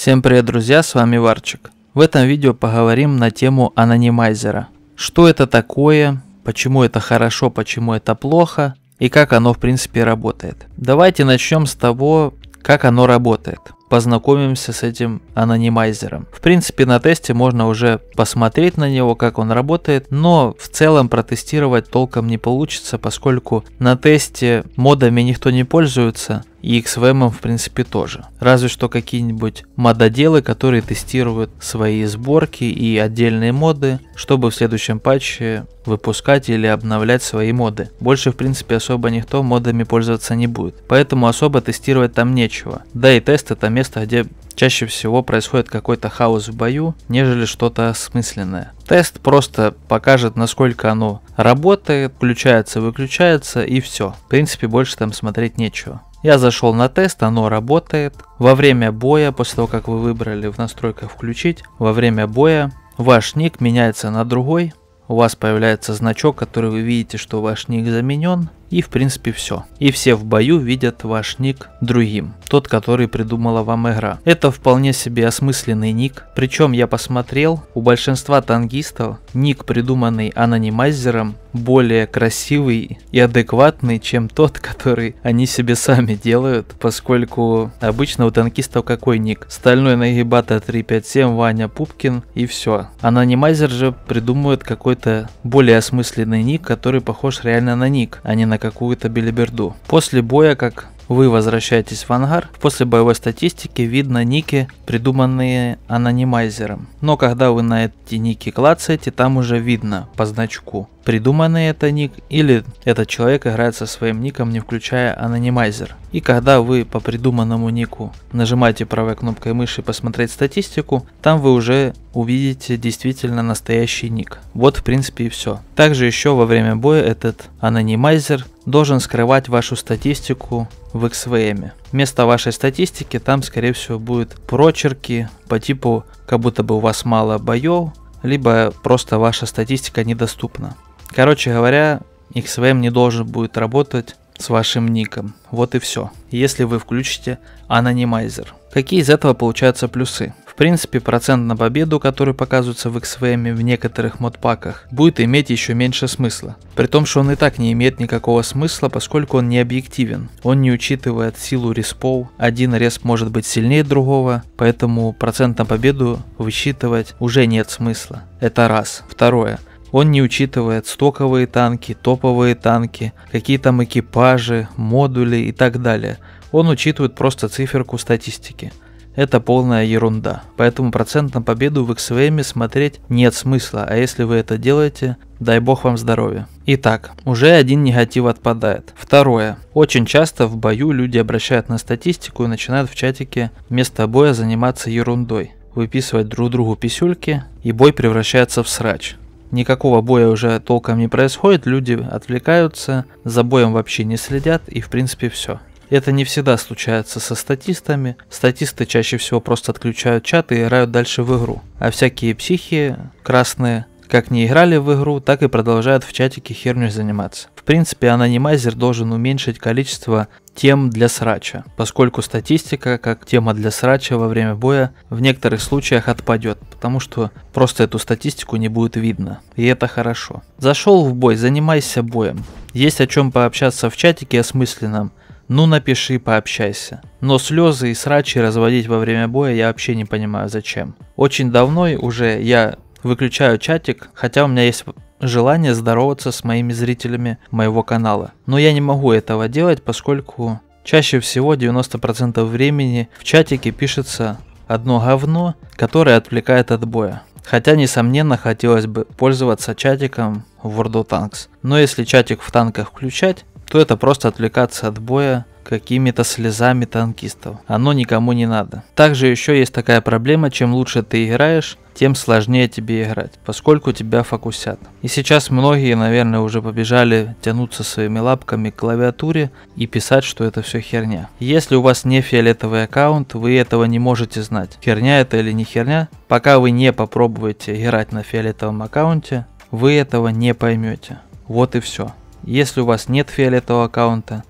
Всем привет, друзья, с вами Варчик. В этом видео поговорим на тему анонимайзера. Что это такое, почему это хорошо, почему это плохо и как оно в принципе работает. Давайте начнем с того, как оно работает. Познакомимся с этим анонимайзером. В принципе, на тесте можно уже посмотреть на него, как он работает, но в целом протестировать толком не получится, поскольку на тесте модами никто не пользуется, и XVM, в принципе, тоже. Разве что какие-нибудь мододелы, которые тестируют свои сборки и отдельные моды, чтобы в следующем патче выпускать или обновлять свои моды. Больше, в принципе, особо никто модами пользоваться не будет. Поэтому особо тестировать там нечего. Да и тест это место, где чаще всего происходит какой-то хаос в бою, нежели что-то осмысленное. Тест просто покажет, насколько оно работает, включается, выключается и все. В принципе, больше там смотреть нечего. Я зашел на тест, оно работает. Во время боя, после того как вы выбрали в настройках включить, во время боя ваш ник меняется на другой, у вас появляется значок, который вы видите, что ваш ник заменен, и в принципе все. И все в бою видят ваш ник другим, тот, который придумала вам игра. Это вполне себе осмысленный ник, причем я посмотрел, у большинства тангистов ник, придуманный анонимайзером, более красивый и адекватный, чем тот, который они себе сами делают, поскольку обычно у танкистов какой ник? Стальной Нагибата 357, Ваня Пупкин и все. А нанимайзер же придумывает какой-то более осмысленный ник, который похож реально на ник, а не на какую-то билиберду. После боя, как вы возвращаетесь в ангар, после боевой статистики видно ники, придуманные анонимайзером. Но когда вы на эти ники клацаете, там уже видно по значку, придуманный это ник или этот человек играет со своим ником, не включая анонимайзер. И когда вы по придуманному нику нажимаете правой кнопкой мыши посмотреть статистику, там вы уже увидите действительно настоящий ник. Вот в принципе и все. Также еще во время боя этот анонимайзер должен скрывать вашу статистику в XVM. Вместо вашей статистики там скорее всего будут прочерки по типу как будто бы у вас мало боев, либо просто ваша статистика недоступна. Короче говоря, XVM не должен будет работать с вашим ником. Вот и все, если вы включите анонимайзер. Какие из этого получаются плюсы? В принципе, процент на победу, который показывается в XVM эм в некоторых модпаках, будет иметь еще меньше смысла. При том, что он и так не имеет никакого смысла, поскольку он не объективен. Он не учитывает силу респов, один респ может быть сильнее другого, поэтому процент на победу высчитывать уже нет смысла. Это раз. Второе. Он не учитывает стоковые танки, топовые танки, какие там экипажи, модули и так далее. Он учитывает просто циферку статистики. Это полная ерунда. Поэтому процент на победу в XVM смотреть нет смысла, а если вы это делаете, дай бог вам здоровья. Итак, уже один негатив отпадает. Второе. Очень часто в бою люди обращают на статистику и начинают в чатике вместо боя заниматься ерундой выписывать друг другу писюльки, и бой превращается в срач никакого боя уже толком не происходит, люди отвлекаются, за боем вообще не следят и в принципе все. Это не всегда случается со статистами. Статисты чаще всего просто отключают чат и играют дальше в игру. А всякие психи красные как не играли в игру, так и продолжают в чатике херню заниматься. В принципе, анонимайзер должен уменьшить количество тем для срача, поскольку статистика, как тема для срача во время боя, в некоторых случаях отпадет, потому что просто эту статистику не будет видно. И это хорошо. Зашел в бой, занимайся боем. Есть о чем пообщаться в чатике осмысленном, ну напиши, пообщайся. Но слезы и срачи разводить во время боя я вообще не понимаю зачем. Очень давно уже я выключаю чатик, хотя у меня есть желание здороваться с моими зрителями моего канала. Но я не могу этого делать, поскольку чаще всего 90% времени в чатике пишется одно говно, которое отвлекает от боя. Хотя, несомненно, хотелось бы пользоваться чатиком в World of Tanks. Но если чатик в танках включать, то это просто отвлекаться от боя какими-то слезами танкистов. Оно никому не надо. Также еще есть такая проблема, чем лучше ты играешь, тем сложнее тебе играть, поскольку тебя фокусят. И сейчас многие, наверное, уже побежали тянуться своими лапками к клавиатуре и писать, что это все херня. Если у вас не фиолетовый аккаунт, вы этого не можете знать, херня это или не херня. Пока вы не попробуете играть на фиолетовом аккаунте, вы этого не поймете. Вот и все. Если у вас нет фиолетового аккаунта,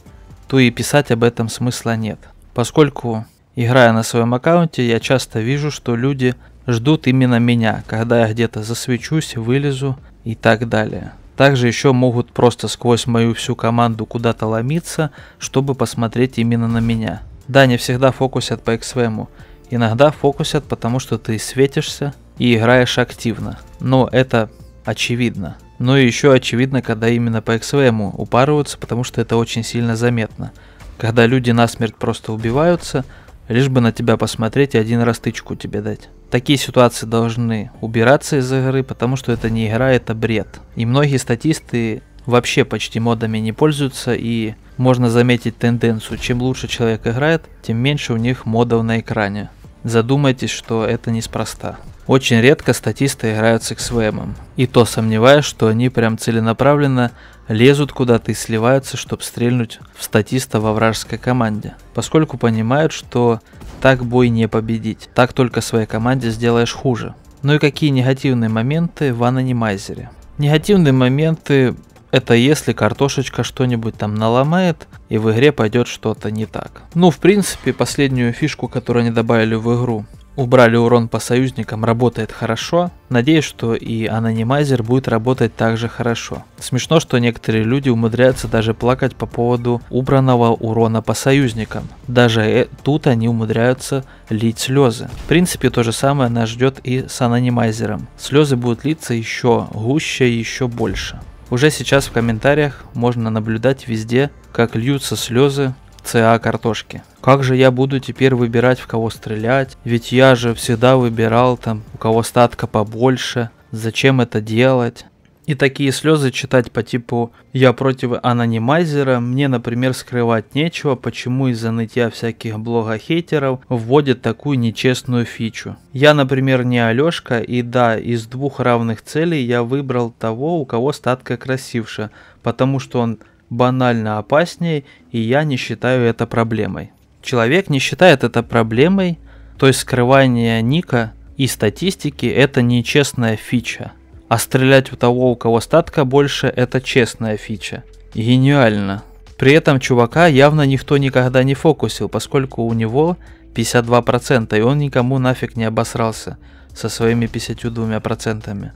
то и писать об этом смысла нет. Поскольку, играя на своем аккаунте, я часто вижу, что люди ждут именно меня, когда я где-то засвечусь, вылезу и так далее. Также еще могут просто сквозь мою всю команду куда-то ломиться, чтобы посмотреть именно на меня. Да, не всегда фокусят по XVM, иногда фокусят потому, что ты светишься и играешь активно, но это очевидно. Ну и еще очевидно, когда именно по XVM упарываются, потому что это очень сильно заметно. Когда люди насмерть просто убиваются, лишь бы на тебя посмотреть и один раз тычку тебе дать. Такие ситуации должны убираться из игры, потому что это не игра, это бред. И многие статисты вообще почти модами не пользуются, и можно заметить тенденцию, чем лучше человек играет, тем меньше у них модов на экране. Задумайтесь, что это неспроста. Очень редко статисты играют с XVM, и то сомневаюсь, что они прям целенаправленно лезут куда-то и сливаются, чтобы стрельнуть в статиста во вражеской команде, поскольку понимают, что так бой не победить, так только своей команде сделаешь хуже. Ну и какие негативные моменты в анонимайзере? Негативные моменты это если картошечка что-нибудь там наломает и в игре пойдет что-то не так. Ну, в принципе, последнюю фишку, которую они добавили в игру, Убрали урон по союзникам, работает хорошо. Надеюсь, что и анонимайзер будет работать также хорошо. Смешно, что некоторые люди умудряются даже плакать по поводу убранного урона по союзникам. Даже э, тут они умудряются лить слезы. В принципе, то же самое нас ждет и с анонимайзером. Слезы будут литься еще гуще и еще больше. Уже сейчас в комментариях можно наблюдать везде, как льются слезы ЦА картошки. Как же я буду теперь выбирать, в кого стрелять? Ведь я же всегда выбирал там, у кого статка побольше. Зачем это делать? И такие слезы читать по типу «Я против анонимайзера», мне, например, скрывать нечего, почему из-за нытья всяких блогохейтеров вводят такую нечестную фичу. Я, например, не Алешка, и да, из двух равных целей я выбрал того, у кого статка красивше, потому что он банально опаснее, и я не считаю это проблемой. Человек не считает это проблемой, то есть скрывание ника и статистики – это нечестная фича. А стрелять у того, у кого статка больше – это честная фича. Гениально. При этом чувака явно никто никогда не фокусил, поскольку у него 52%, и он никому нафиг не обосрался со своими 52%.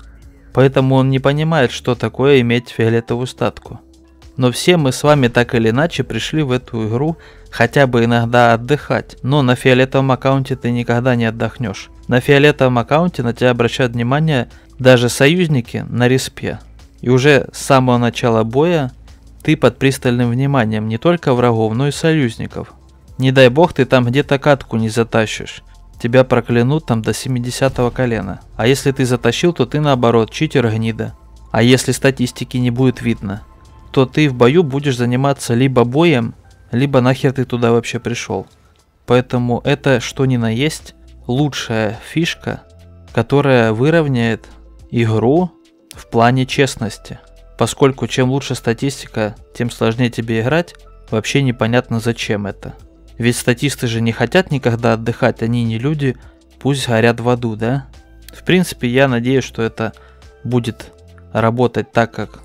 Поэтому он не понимает, что такое иметь фиолетовую статку. Но все мы с вами так или иначе пришли в эту игру хотя бы иногда отдыхать. Но на фиолетовом аккаунте ты никогда не отдохнешь. На фиолетовом аккаунте на тебя обращают внимание даже союзники на респе. И уже с самого начала боя ты под пристальным вниманием не только врагов, но и союзников. Не дай бог ты там где-то катку не затащишь. Тебя проклянут там до 70 колена. А если ты затащил, то ты наоборот читер гнида. А если статистики не будет видно – то ты в бою будешь заниматься либо боем, либо нахер ты туда вообще пришел. Поэтому это что ни на есть лучшая фишка, которая выровняет игру в плане честности. Поскольку чем лучше статистика, тем сложнее тебе играть, вообще непонятно зачем это. Ведь статисты же не хотят никогда отдыхать, они не люди, пусть горят в аду, да? В принципе, я надеюсь, что это будет работать так, как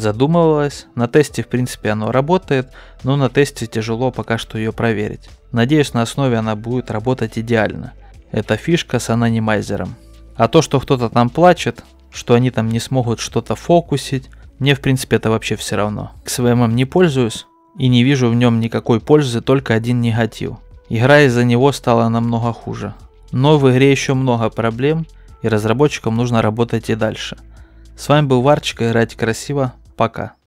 задумывалась. На тесте, в принципе, оно работает, но на тесте тяжело пока что ее проверить. Надеюсь, на основе она будет работать идеально. Это фишка с анонимайзером. А то, что кто-то там плачет, что они там не смогут что-то фокусить, мне, в принципе, это вообще все равно. К своим не пользуюсь и не вижу в нем никакой пользы, только один негатив. Игра из-за него стала намного хуже. Но в игре еще много проблем, и разработчикам нужно работать и дальше. С вами был Варчик, играйте красиво, Пока.